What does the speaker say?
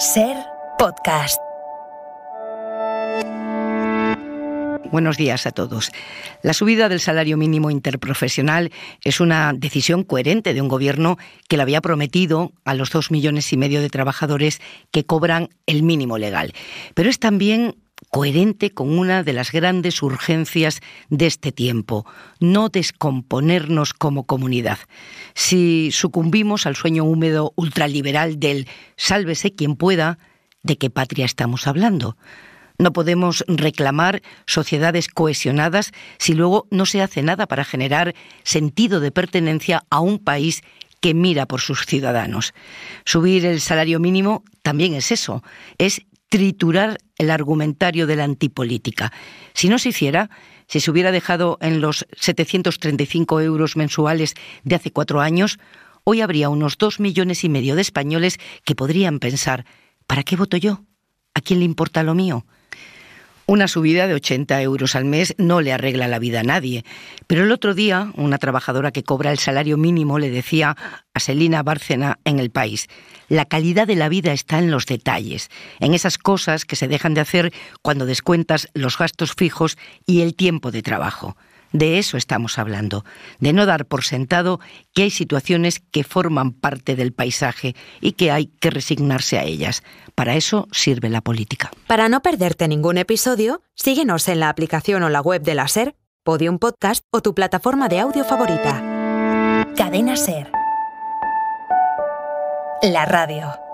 Ser podcast. Buenos días a todos. La subida del salario mínimo interprofesional es una decisión coherente de un gobierno que le había prometido a los dos millones y medio de trabajadores que cobran el mínimo legal. Pero es también coherente con una de las grandes urgencias de este tiempo, no descomponernos como comunidad. Si sucumbimos al sueño húmedo ultraliberal del sálvese quien pueda, ¿de qué patria estamos hablando? No podemos reclamar sociedades cohesionadas si luego no se hace nada para generar sentido de pertenencia a un país que mira por sus ciudadanos. Subir el salario mínimo también es eso, es triturar el argumentario de la antipolítica. Si no se hiciera, si se hubiera dejado en los 735 euros mensuales de hace cuatro años, hoy habría unos dos millones y medio de españoles que podrían pensar, ¿para qué voto yo? ¿A quién le importa lo mío? Una subida de 80 euros al mes no le arregla la vida a nadie. Pero el otro día, una trabajadora que cobra el salario mínimo le decía a Selina Bárcena en El País, la calidad de la vida está en los detalles, en esas cosas que se dejan de hacer cuando descuentas los gastos fijos y el tiempo de trabajo. De eso estamos hablando, de no dar por sentado que hay situaciones que forman parte del paisaje y que hay que resignarse a ellas. Para eso sirve la política. Para no perderte ningún episodio, síguenos en la aplicación o la web de la SER, Podium Podcast o tu plataforma de audio favorita. Cadena SER. La radio.